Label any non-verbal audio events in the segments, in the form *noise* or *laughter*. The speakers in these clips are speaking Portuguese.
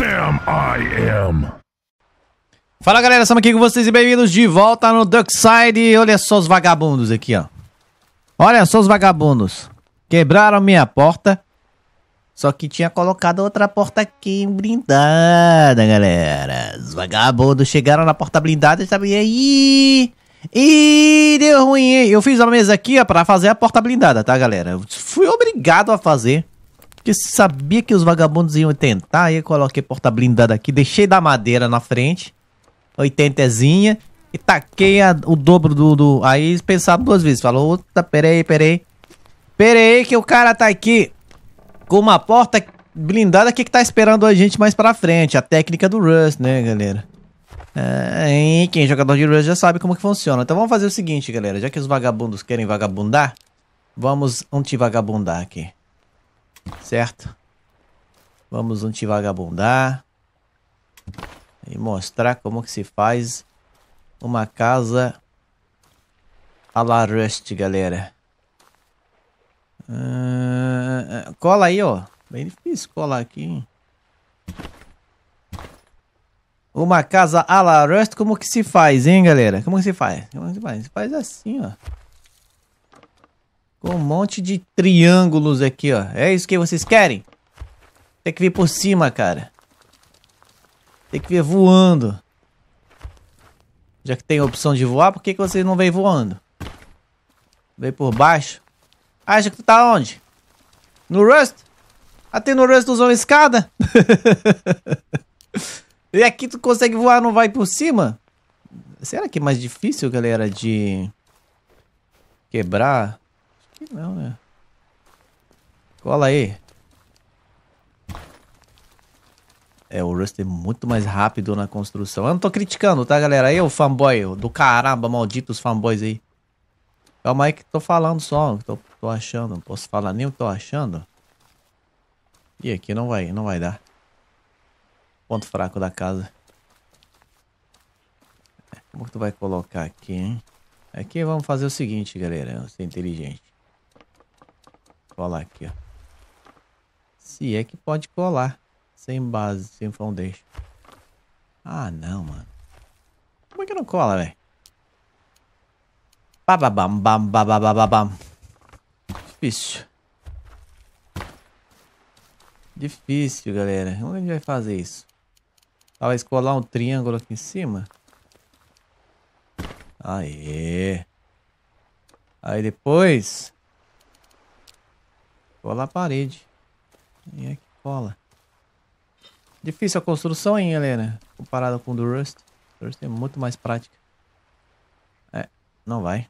Sam I am. Fala galera, estamos aqui com vocês e bem-vindos de volta no Duckside. Olha só os vagabundos aqui, ó. Olha só os vagabundos. Quebraram minha porta. Só que tinha colocado outra porta aqui blindada, galera. Os vagabundos chegaram na porta blindada e estavam aí. E deu ruim. Eu fiz uma mesa aqui ó, pra fazer a porta blindada, tá, galera? Eu fui obrigado a fazer. Porque sabia que os vagabundos iam tentar, aí eu coloquei porta-blindada aqui, deixei da madeira na frente, 80zinha, e taquei a, o dobro do, do. Aí pensava duas vezes, falou, puta, peraí, peraí. Peraí, que o cara tá aqui com uma porta blindada que, que tá esperando a gente mais pra frente. A técnica do Rust, né, galera? É, quem é jogador de Rust já sabe como que funciona. Então vamos fazer o seguinte, galera. Já que os vagabundos querem vagabundar, vamos antivagabundar aqui certo? Vamos antivagabundar e mostrar como que se faz uma casa a la Rust, galera. Uh, cola aí, ó. Bem difícil colar aqui, hein? Uma casa a la Rust, como que se faz, hein, galera? Como que se faz? Como que se faz? Se faz assim, ó. Com um monte de triângulos aqui, ó. É isso que vocês querem? Tem que vir por cima, cara. Tem que vir voando. Já que tem a opção de voar, por que, que vocês não vêm voando? Vem por baixo. Acha que tu tá onde? No Rust? Até ah, no Rust usou escada? *laughs* e aqui tu consegue voar, não vai por cima? Será que é mais difícil, galera, de quebrar que não, né? Cola aí. É, o Rust é muito mais rápido na construção. Eu não tô criticando, tá, galera? Aí o fanboy do caramba, malditos fanboys aí. Calma aí que tô falando só, tô, tô achando. Não posso falar nem o que tô achando. E aqui não vai, não vai dar. Ponto fraco da casa. Como que tu vai colocar aqui, hein? Aqui vamos fazer o seguinte, galera. Ser inteligente colar aqui, ó. Se é que pode colar. Sem base, sem foundation. Ah, não, mano. Como é que não cola, velho? Bababam, bam, bababam. Difícil. Difícil, galera. Onde é a gente vai fazer isso? Talvez colar um triângulo aqui em cima. Aê. Aí depois... Cola a parede. E aqui é cola. Difícil a construção, hein, Helena, Comparado com o do Rust. O Rust é muito mais prática. É, não vai.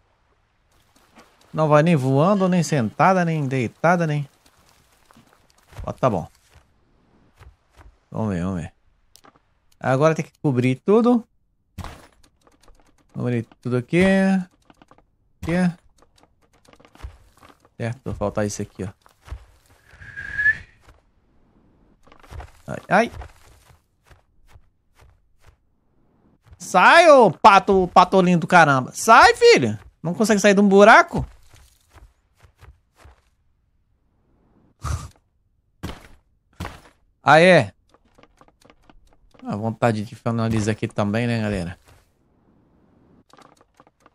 Não vai nem voando, nem sentada, nem deitada, nem... Ó, tá bom. Vamos ver, vamos ver. Agora tem que cobrir tudo. vamos ver tudo aqui. Aqui. Certo, faltar isso aqui, ó. Ai, ai. Sai, ô pato, patolinho do caramba. Sai, filho. Não consegue sair de um buraco? *laughs* Aê. A vontade de finalizar aqui também, né, galera?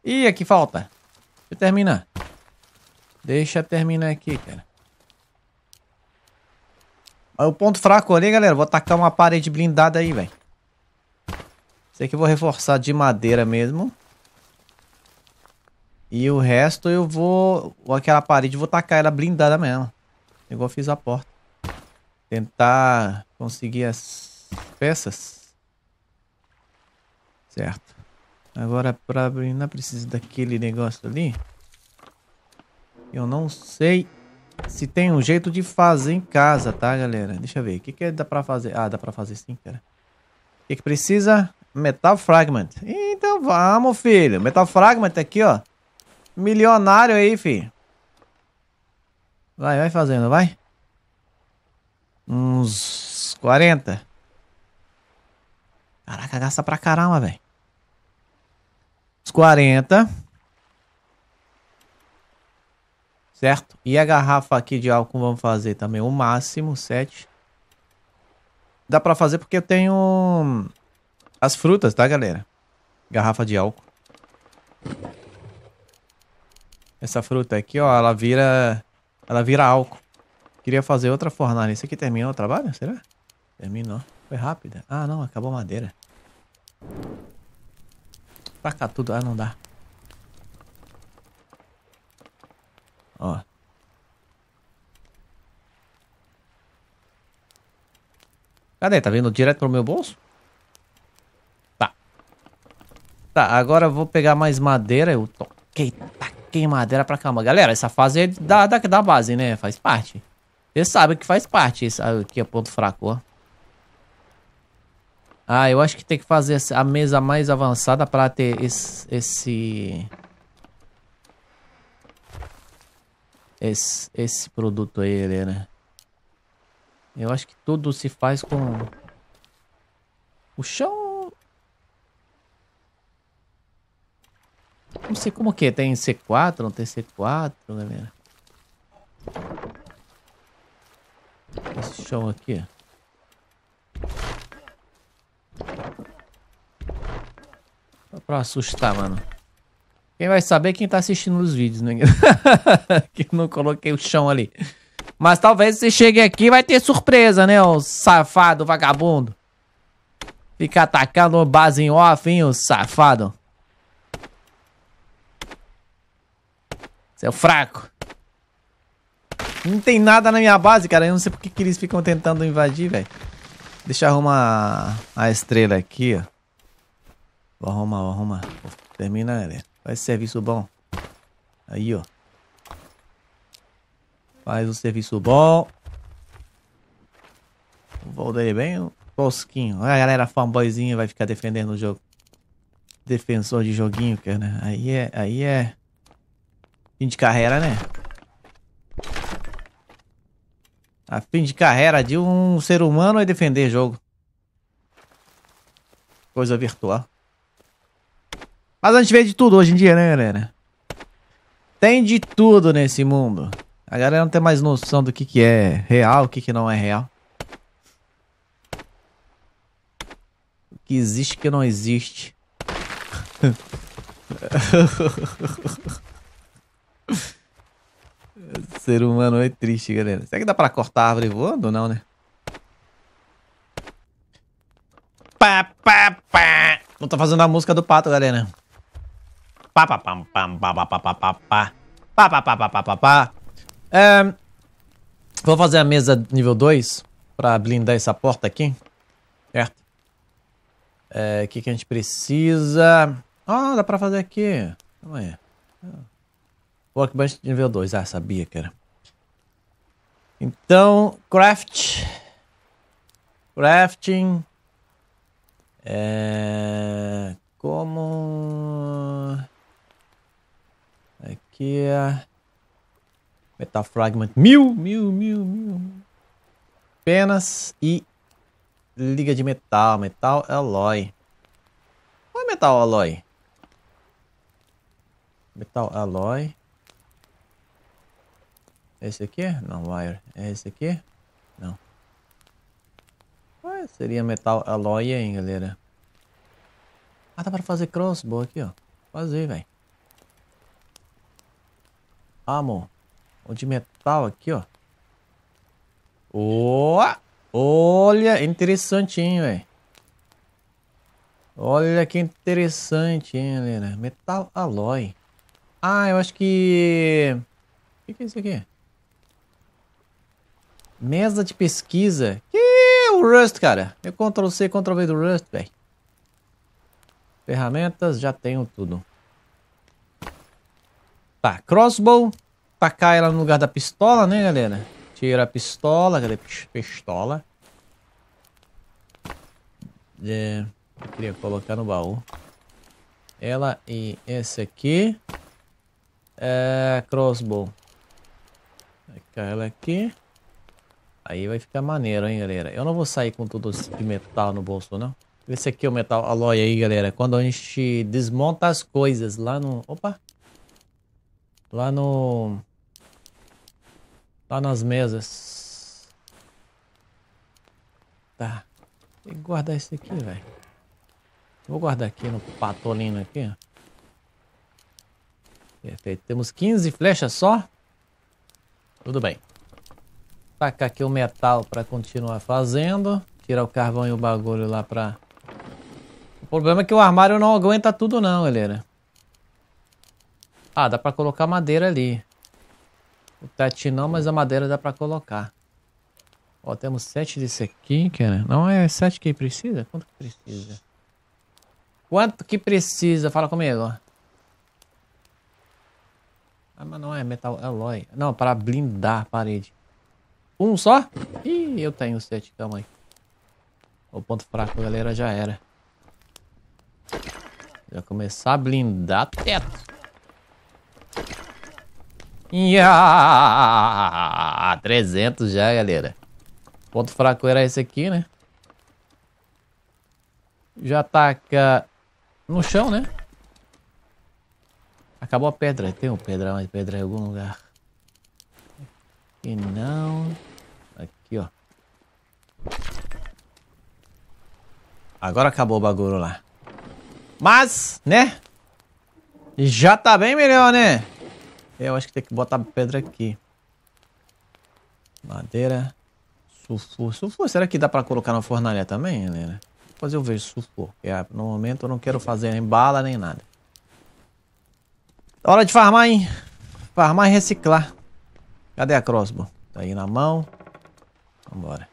Ih, aqui falta. Deixa eu terminar. Deixa eu terminar aqui, cara. Olha o ponto fraco ali, galera. Vou atacar uma parede blindada aí, velho. Isso aqui eu vou reforçar de madeira mesmo. E o resto eu vou... Aquela parede, vou tacar ela blindada mesmo. Igual eu fiz a porta. Tentar conseguir as peças. Certo. Agora, pra abrir, não é precisa daquele negócio ali. Eu não sei se tem um jeito de fazer em casa, tá, galera? Deixa eu ver. O que, que dá pra fazer? Ah, dá pra fazer sim, cara. O que, que precisa? Metal Fragment. Então vamos, filho. Metal Fragment tá aqui, ó. Milionário aí, filho. Vai, vai fazendo, vai. Uns 40. Caraca, gasta pra caramba, velho. Uns 40. certo? E a garrafa aqui de álcool vamos fazer também o máximo, 7. Dá pra fazer porque eu tenho as frutas, tá, galera? Garrafa de álcool. Essa fruta aqui, ó, ela vira, ela vira álcool. Queria fazer outra fornalha. Isso aqui terminou o trabalho, será? Terminou. Foi rápida. Ah, não, acabou a madeira. cá tudo. Ah, não dá. Ó. Cadê? Tá vindo direto pro meu bolso? Tá. Tá, agora eu vou pegar mais madeira. Eu toquei, taquei madeira pra cama. Galera, essa fase é da, da, da base, né? Faz parte. Vocês sabem que faz parte. Isso aqui é ponto fraco, ó. Ah, eu acho que tem que fazer a mesa mais avançada pra ter esse... esse... Esse, esse produto aí, Helena. Eu acho que tudo se faz com... O chão... Não sei como que é. Tem C4, não tem C4, galera. Esse chão aqui, Pra assustar, mano. Quem vai saber é quem tá assistindo os vídeos, né? *laughs* que não coloquei o chão ali. Mas talvez você chegue aqui vai ter surpresa, né, ô safado, vagabundo. Fica atacando o base em off, hein, ô safado. Seu fraco. Não tem nada na minha base, cara. Eu não sei por que eles ficam tentando invadir, velho. Deixa eu arrumar a estrela aqui, ó. Vou arrumar, vou arrumar. Termina galera. Faz serviço bom. Aí, ó. Faz um serviço bom. Voltei é bem tosquinho. A galera fanboyzinha vai ficar defendendo o jogo. Defensor de joguinho, cara. Né? Aí é... Aí é... Fim de carreira, né? A fim de carreira de um ser humano é defender jogo. Coisa virtual. Mas a gente vê de tudo hoje em dia, né, galera? Tem de tudo nesse mundo. A galera não tem mais noção do que, que é real, o que, que não é real. O que existe, o que não existe. *laughs* Ser humano é triste, galera. Será que dá pra cortar a árvore voando ou não, né? Pá, pá, pá. Não tô fazendo a música do pato, galera pá, pá, pá, pá, pá, pá, pá, pá, pá, pá, pá, pá, pá, pá, pá, pá. É, ehm, vou fazer a mesa nível 2 pra blindar essa porta aqui, certo? É, o que que a gente precisa? Ah, dá pra fazer aqui. Calma aí. Ah. Workbench nível 2. Ah, sabia, cara. Então, craft. Crafting. É... Como aqui é... Metafragment mil, mil, mil, mil. Penas e liga de metal. Metal é alloy. Qual é metal alloy? Metal alloy. Esse aqui? Não, wire. É esse aqui? Não. Ué, seria metal alloy, hein, galera? Ah, dá pra fazer crossbow aqui, ó. Fazer, velho. Ah, Amon. O de metal aqui, ó. Oh, olha, interessantinho, velho. Olha que interessante, hein, galera. Metal alloy. Ah, eu acho que... O que, que é isso aqui? Mesa de pesquisa. Que o Rust, cara. Eu é Ctrl C, Ctrl V do Rust, velho. Ferramentas, já tenho tudo. Tá, crossbow. Tacar ela no lugar da pistola, né, galera? Tira a pistola. Cadê pistola? É, eu queria colocar no baú. Ela e esse aqui. É, crossbow. Tacar ela aqui. Aí vai ficar maneiro, hein, galera. Eu não vou sair com tudo de metal no bolso, não. Esse aqui é o metal alloy aí, galera. Quando a gente desmonta as coisas lá no... Opa! Lá no... Lá nas mesas. Tá. Tem que guardar esse aqui, velho. Vou guardar aqui no patolino aqui, ó. Perfeito. Temos 15 flechas só. Tudo bem. Tacar aqui o metal para continuar fazendo. Tirar o carvão e o bagulho lá pra... O problema é que o armário não aguenta tudo não, galera. Ah, dá pra colocar madeira ali. O teto não, mas a madeira dá pra colocar. Ó, temos sete desse aqui, cara. Não é sete que precisa? Quanto que precisa? Quanto que precisa? Fala comigo. Ah, mas não é metal é alloy. Não, para blindar a parede. Um só? Ih, eu tenho sete, calma aí. O ponto fraco, galera, já era. Já começar a blindar teto. Ia! 300 ah, já, galera. Ponto fraco era esse aqui, né? Já taca no chão, né? Acabou a pedra. Tem um pedra, mas pedra em algum lugar. Aqui não. Aqui, ó. Agora acabou o bagulho lá. Mas, né? Já tá bem melhor, né? É, eu acho que tem que botar pedra aqui. Madeira. Sulfur. Sulfur, será que dá pra colocar na fornalha também, Helena? Fazer eu vejo sulfur. Porque é, no momento eu não quero fazer nem bala, nem nada. Hora de farmar, hein? Farmar e reciclar. Cadê a crossbow? Tá aí na mão. Vambora.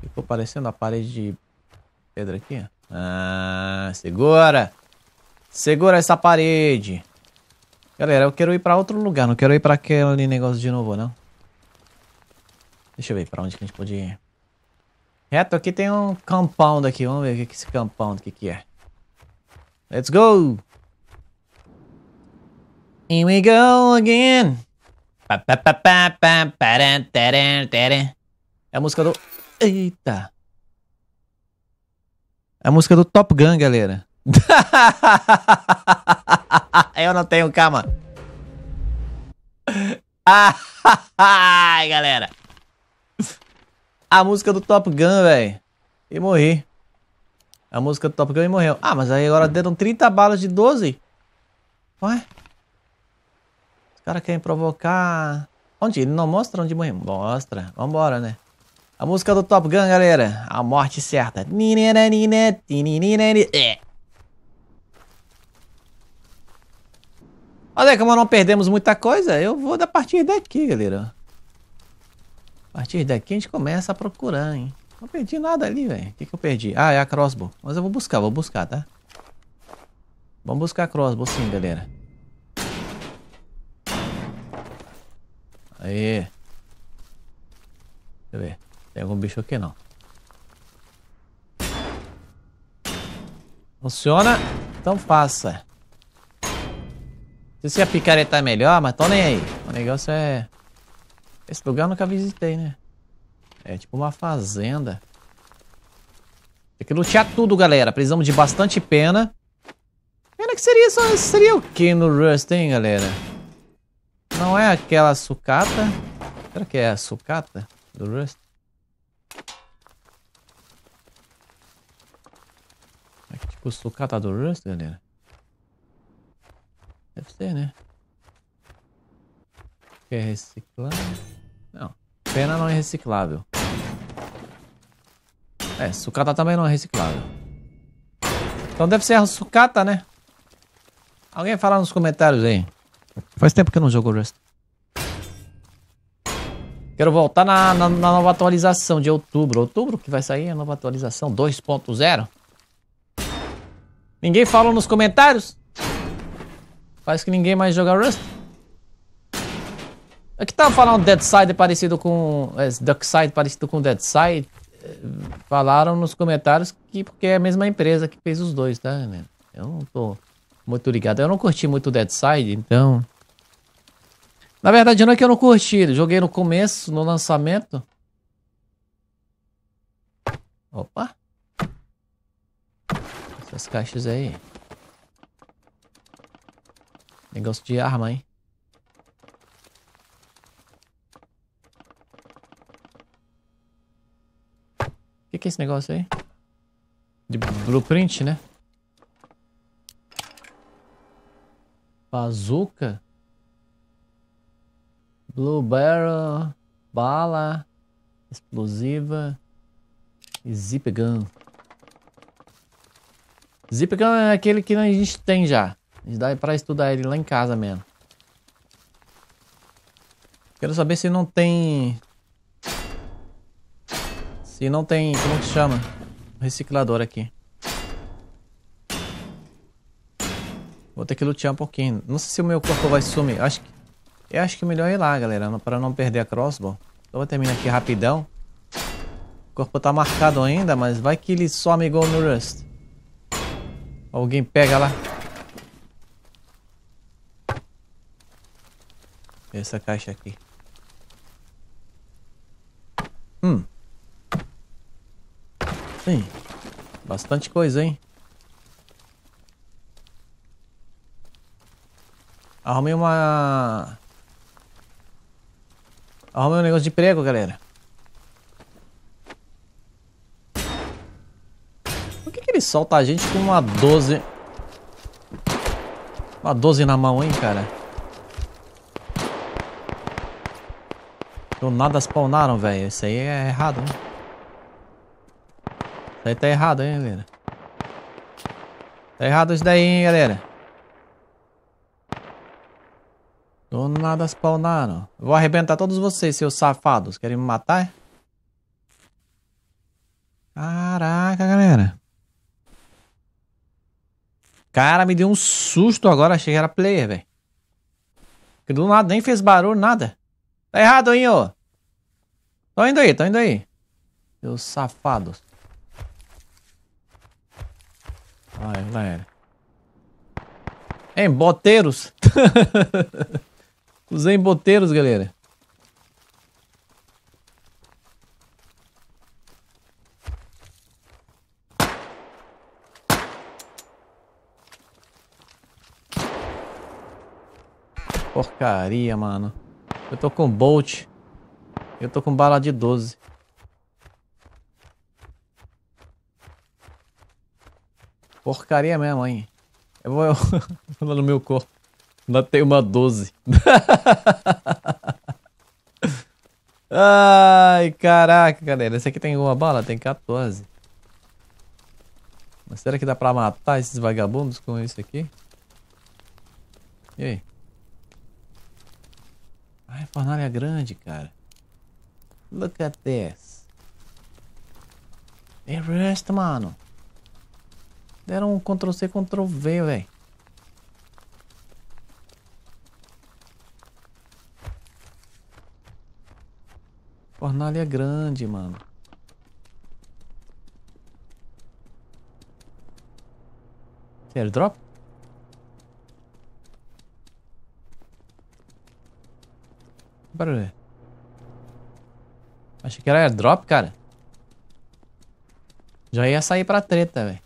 Ficou parecendo a parede de pedra aqui, ó. Ah, segura! Segura essa parede! Galera, eu quero ir pra outro lugar, não quero ir pra aquele negócio de novo, não. Deixa eu ver pra onde que a gente pode ir. Reto aqui tem um compound aqui, vamos ver o que, que esse compound que, que é. Let's go! Here we go again! É a música do... Eita! É a música do Top Gun, galera. *laughs* eu não tenho cama. Ai, galera. A música do Top Gun, velho. E morri. A música do Top Gun e morreu. Ah, mas aí agora deram 30 balas de 12? Ué? Os caras querem provocar... Onde? Ele não mostra onde morreu. Mostra. Vambora, né? A música do Top Gun, galera. A morte certa. É. Olha, como não perdemos muita coisa, eu vou a partir daqui, galera. A partir daqui a gente começa a procurar, hein. Não perdi nada ali, velho. O que, que eu perdi? Ah, é a crossbow. Mas eu vou buscar, vou buscar, tá? Vamos buscar a crossbow sim, galera. Aí. Deixa eu ver. Tem algum bicho aqui não. Funciona? Então faça. Se a picareta é melhor, mas tô nem aí. O negócio é... Esse lugar eu nunca visitei, né? É tipo uma fazenda. Tem que lutear tudo, galera. Precisamos de bastante pena. Pena que seria só... Seria o que no Rust, hein, galera? Não é aquela sucata? Será que é a sucata do Rust? É tipo sucata do Rust, galera? Deve ser, né? Quer reciclar? Não. Pena não é reciclável. É, sucata também não é reciclável. Então deve ser a sucata, né? Alguém fala nos comentários aí. Faz tempo que eu não jogo resto Quero voltar na, na, na nova atualização de outubro. Outubro que vai sair a nova atualização 2.0. Ninguém falou nos comentários? Parece que ninguém mais joga Rust. Aqui tá falando Dead Side parecido com... É, Duck Side parecido com Dead Side. Falaram nos comentários que porque é a mesma empresa que fez os dois, tá? Né? Eu não tô muito ligado. Eu não curti muito Dead Side, então... Na verdade, não é que eu não curti. Joguei no começo, no lançamento. Opa! Essas caixas aí. Negócio de arma, hein? O que, que é esse negócio aí? De blueprint, né? Bazuca? Blue barrel, bala, explosiva e zip gun. Zip gun é aquele que a gente tem já. E dá pra estudar ele lá em casa mesmo. Quero saber se não tem... Se não tem... Como que chama? Reciclador aqui. Vou ter que lutear um pouquinho. Não sei se o meu corpo vai sumir. Acho que... Eu acho que melhor ir lá, galera. Pra não perder a crossbow. Então vou terminar aqui rapidão. O corpo tá marcado ainda, mas vai que ele some igual no Rust. Alguém pega lá. Essa caixa aqui. Hum. Sim. Bastante coisa, hein? Arrumei uma... Arrumei um negócio de prego, galera. Por que, que ele solta a gente com uma 12... Uma 12 na mão, hein, cara? Do nada spawnaram, velho. Isso aí é errado, hein? Isso aí tá errado, hein, galera? Tá errado isso daí, hein, galera? Do nada spawnaram. Vou arrebentar todos vocês, seus safados. Querem me matar? É? Caraca, galera. Cara, me deu um susto agora. Achei que era player, velho. Do nada, nem fez barulho, nada. Tá errado, hein, ô. Tô indo aí, tô indo aí. Seus safados. Vai, galera. Hein, boteiros. *laughs* usei emboteiros, galera. Porcaria, mano. Eu tô com bolt. Eu tô com bala de 12. Porcaria mesmo, hein? *laughs* Eu vou lá no meu corpo. Ainda tem uma 12. *laughs* Ai, caraca, galera. Esse aqui tem uma bala? Tem 14. Mas será que dá pra matar esses vagabundos com isso aqui? E aí? é fornalha grande, cara. Look at this. Everest, é mano. Deram um Ctrl-C, Ctrl-V, velho. Fornalha grande, mano. Airdrop? barulho Achei que era airdrop, cara. Já ia sair pra treta, velho.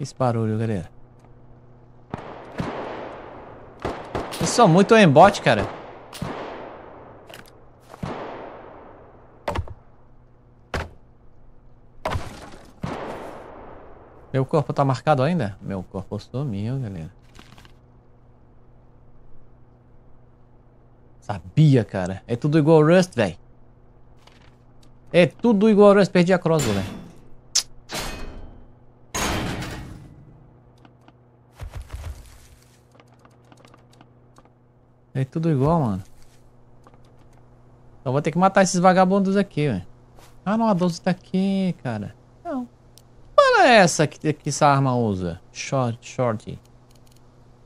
Esse barulho, galera. Isso é muito embote, cara. Meu corpo tá marcado ainda? Meu corpo sumiu, galera. Sabia, cara. É tudo igual Rust, velho. É tudo igual Rust. Perdi a cross, velho. É tudo igual, mano. Então vou ter que matar esses vagabundos aqui, velho. Ah, não, a 12 tá aqui, cara é essa que, que essa arma usa? Short, short.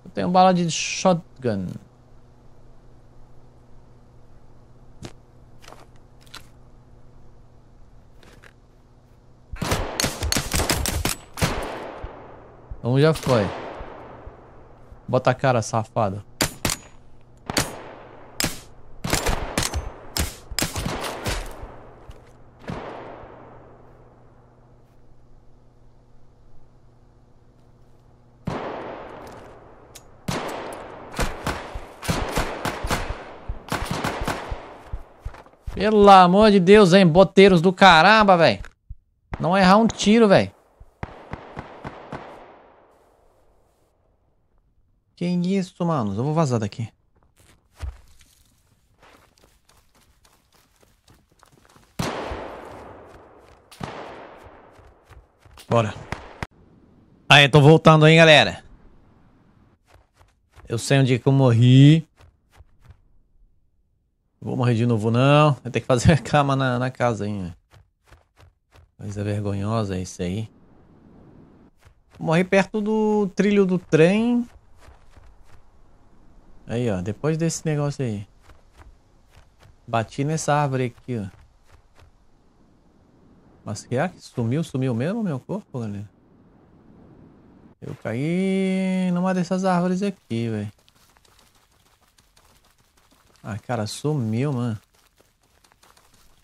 Eu tenho bala de shotgun. Um já foi. Bota a cara, safado. Pelo amor de Deus, hein? Boteiros do caramba, velho. Não errar um tiro, velho. Que isso, mano? Eu vou vazar daqui. Bora. Aí, tô voltando, hein, galera. Eu sei onde é que eu morri. Vou morrer de novo, não. Vai ter que fazer *laughs* a cama na, na casa ainda. Né? Coisa vergonhosa é isso aí. Morri perto do trilho do trem. Aí, ó. Depois desse negócio aí. Bati nessa árvore aqui, ó. Mas que é? Sumiu, sumiu mesmo meu corpo, galera? Eu caí numa dessas árvores aqui, velho. Ah, cara, sumiu, mano.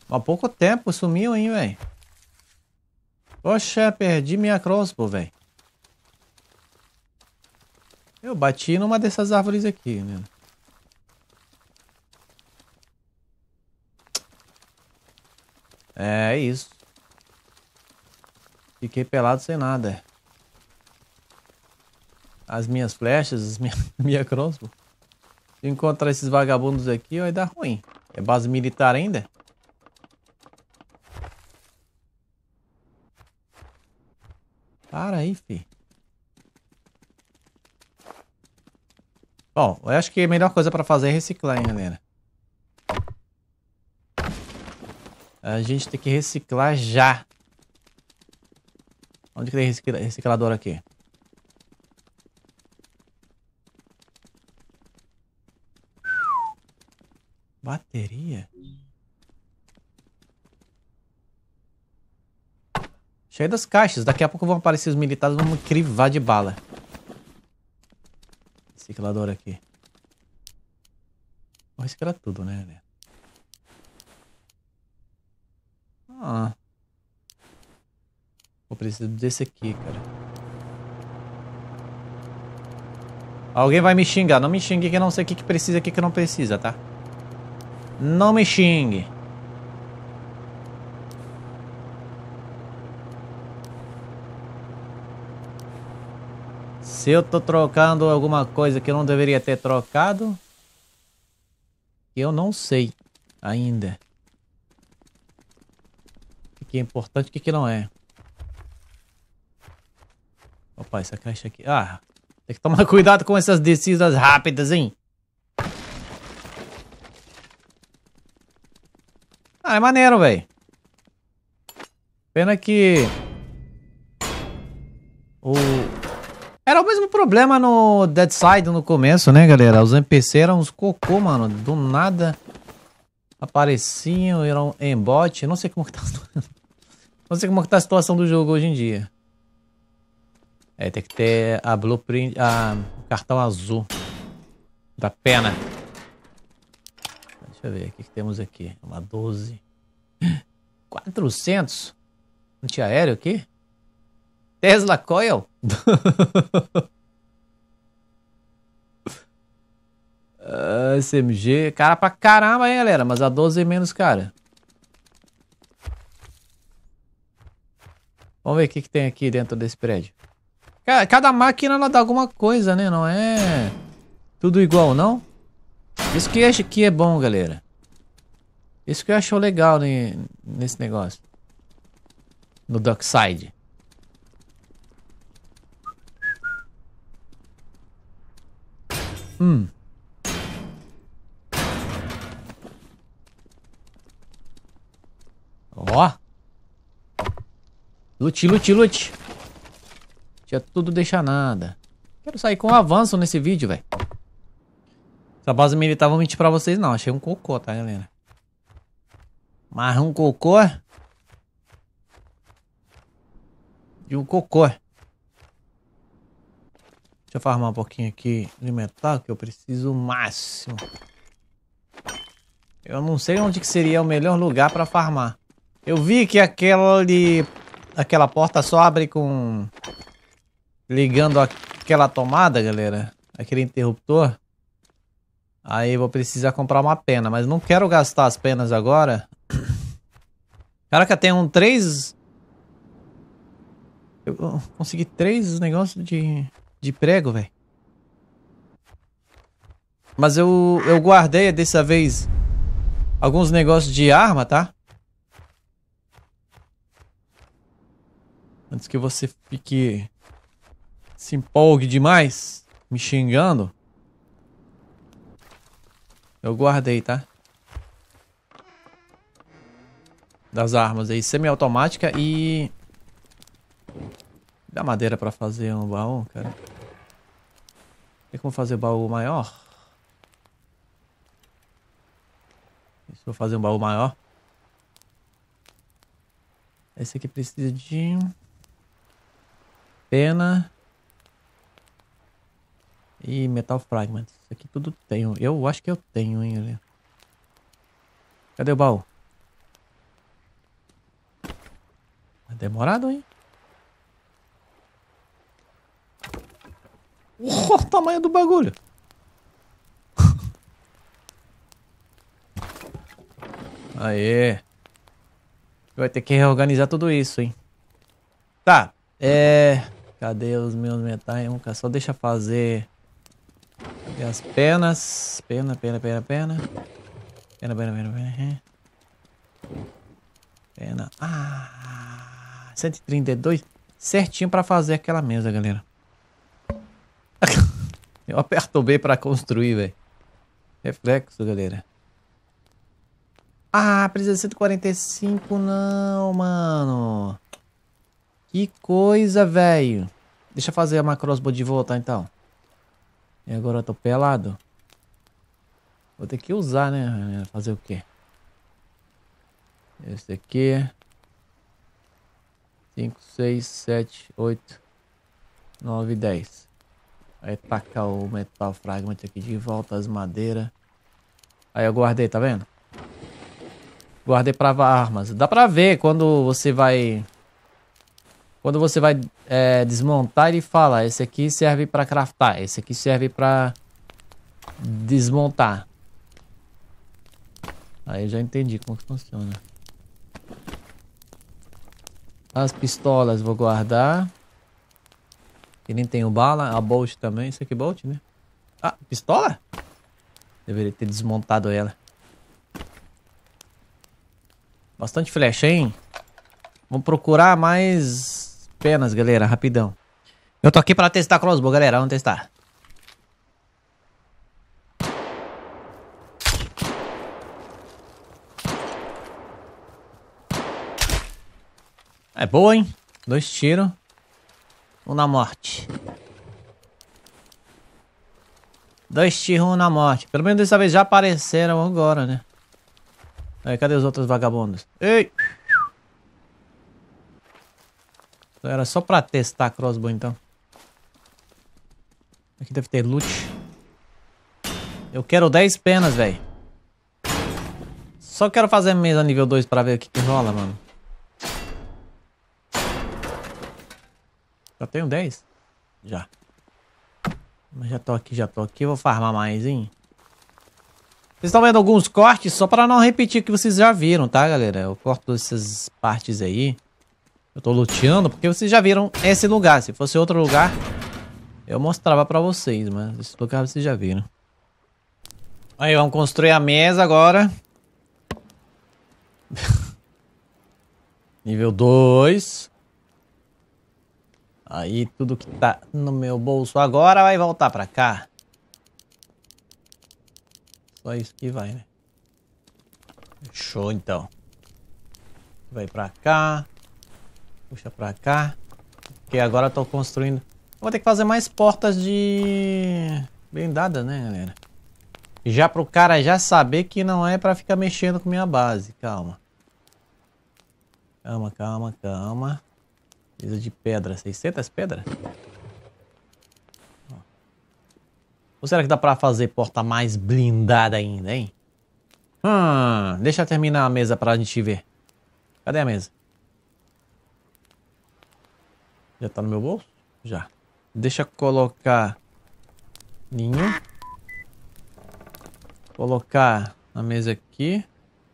Há pouco tempo sumiu, hein, velho. Poxa, perdi minha crossbow, velho. Eu bati numa dessas árvores aqui, né? É isso. Fiquei pelado sem nada. As minhas flechas, as minha, *laughs* minha crossbow. Se encontrar esses vagabundos aqui, vai dar ruim. É base militar ainda? Para aí, fi. Bom, eu acho que a melhor coisa pra fazer é reciclar, hein, galera. A gente tem que reciclar já. Onde que tem reciclador aqui? Bateria? Cheio das caixas. Daqui a pouco vão aparecer os militares e vão crivar de bala. Esse ciclador aqui. Vou reciclar tudo, né? Ah. Eu preciso desse aqui, cara. Alguém vai me xingar. Não me xingue que eu não sei o que, que precisa e o que, que não precisa, tá? Não me xingue. Se eu tô trocando alguma coisa que eu não deveria ter trocado, eu não sei ainda. O que é importante e o que não é. Opa, essa caixa aqui. Ah, tem que tomar *laughs* cuidado com essas descidas rápidas, hein? Ah, é maneiro, velho. Pena que... O... Era o mesmo problema no Dead Side no começo, né, galera? Os NPC eram uns cocô, mano. Do nada apareciam, eram embote. Não sei como que tá... *laughs* Não sei como que tá a situação do jogo hoje em dia. É, tem que ter a blueprint... A... cartão azul. Da pena. Deixa eu ver, o que, que temos aqui? Uma 12. 400? Antiaéreo aqui? Tesla Coil? SMG, *laughs* ah, cara pra caramba, hein, galera? Mas a 12 é menos, cara. Vamos ver o que, que tem aqui dentro desse prédio. Cada máquina ela dá alguma coisa, né? Não é tudo igual, não? Isso que, acho que é bom, galera. Isso que eu acho legal nesse negócio. No Dockside. Hum. Ó. Lute, lute, lute. Tinha tudo deixar nada. Quero sair com um avanço nesse vídeo, velho. Essa base militar, vou mentir pra vocês, não. Achei um cocô, tá, galera? Mas um cocô... De um cocô. Deixa eu farmar um pouquinho aqui de metal, que eu preciso máximo. Eu não sei onde que seria o melhor lugar pra farmar. Eu vi que aquele... Aquela porta só abre com... Ligando aquela tomada, galera. Aquele interruptor. Aí vou precisar comprar uma pena, mas não quero gastar as penas agora. *coughs* Caraca, tem um três... Eu consegui três negócios de, de prego, velho. Mas eu, eu guardei dessa vez alguns negócios de arma, tá? Antes que você fique... Se empolgue demais me xingando. Eu guardei, tá? Das armas aí, semiautomática e... Dá madeira pra fazer um baú, cara. Tem como fazer baú maior? Deixa eu fazer um baú maior. Esse aqui precisa de... Pena. E metal fragments aqui tudo tenho. Eu acho que eu tenho, hein, ali. Cadê o baú? É demorado, hein? *laughs* o tamanho do bagulho! *laughs* Aê! Vai ter que reorganizar tudo isso, hein? Tá, é... Cadê os meus metais? Só deixa fazer... E as penas. pena, pena, pena, pena, pena. pena, pena, perna. Perna. Ah! 132. Certinho pra fazer aquela mesa, galera. *laughs* Eu aperto o B pra construir, velho. Reflexo, galera. Ah, precisa de 145, não, mano. Que coisa, velho. Deixa eu fazer a macrosbo de volta, então. E agora eu tô pelado. Vou ter que usar, né? né fazer o quê? Esse aqui. 5, 6, 7, 8, 9, 10. Aí tacar o metal fragment aqui de volta, as madeiras. Aí eu guardei, tá vendo? Guardei pra armas. Dá pra ver quando você vai quando você vai é, desmontar, ele fala: esse aqui serve para craftar, esse aqui serve para desmontar. Aí eu já entendi como que funciona. As pistolas vou guardar. E nem tenho bala. A Bolt também. Isso aqui é Bolt, né? Ah, pistola? Deveria ter desmontado ela. Bastante flecha, hein? Vamos procurar mais Penas galera, rapidão. Eu tô aqui pra testar crossbow, galera. Vamos testar. É boa, hein? Dois tiros. Um na morte. Dois tiros, um na morte. Pelo menos dessa vez já apareceram agora, né? Aí, cadê os outros vagabundos? Ei! certo. Era só pra testar a crossbow, então. Aqui deve ter loot. Eu quero 10 penas, velho. Só quero fazer mesa nível 2 pra ver o que, que rola, mano. Já tenho 10? Já. Mas já tô aqui, já tô aqui. Vou farmar mais, hein? Vocês estão vendo alguns cortes? Só para não repetir o que vocês já viram, tá, galera? Eu corto essas partes aí. Eu tô luteando porque vocês já viram esse lugar. Se fosse outro lugar, eu mostrava pra vocês, mas esse lugar vocês já viram. Aí, vamos construir a mesa agora. *laughs* Nível 2. Aí, tudo que tá no meu bolso agora vai voltar pra cá. Só isso que vai, né? Show, então. Vai pra cá. Puxa pra cá. Porque agora eu tô construindo... vou ter que fazer mais portas de... Blindadas, né, galera? Já pro cara já saber que não é pra ficar mexendo com minha base. Calma. Calma, calma, calma. Precisa de pedra. 600 pedras? Ou será que dá pra fazer porta mais blindada ainda, hein? Hum, deixa eu terminar a mesa pra gente ver. Cadê a mesa? Já tá no meu bolso? Já. Deixa eu colocar ninho. Colocar na mesa aqui.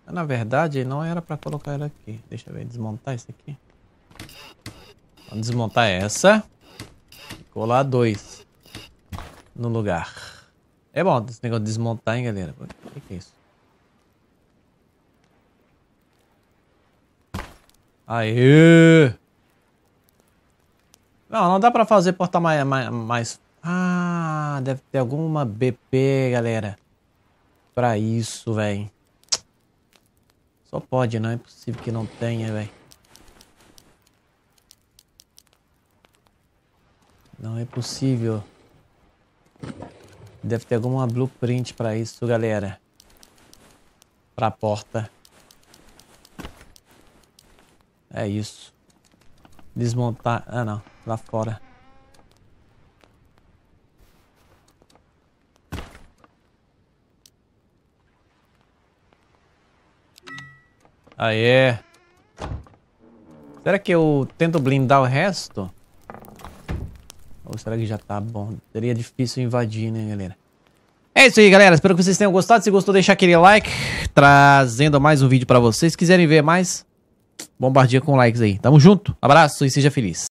Na verdade, não era pra colocar ela aqui. Deixa eu ver, desmontar isso aqui. Vamos desmontar essa. Colar dois no lugar. É bom esse negócio de desmontar, hein, galera. O que, que é isso? Aê! Não, não dá pra fazer porta mais, mais. Ah, deve ter alguma BP, galera. Pra isso, véi. Só pode, não é possível que não tenha, véi. Não é possível. Deve ter alguma blueprint pra isso, galera. Pra porta. É isso. Desmontar. Ah, não lá fora. Aê! Será que eu tento blindar o resto? Ou será que já tá bom? Seria difícil invadir, né, galera? É isso aí, galera. Espero que vocês tenham gostado. Se gostou, deixa aquele like. Trazendo mais um vídeo pra vocês. Se quiserem ver mais, bombardia com likes aí. Tamo junto. Abraço e seja feliz.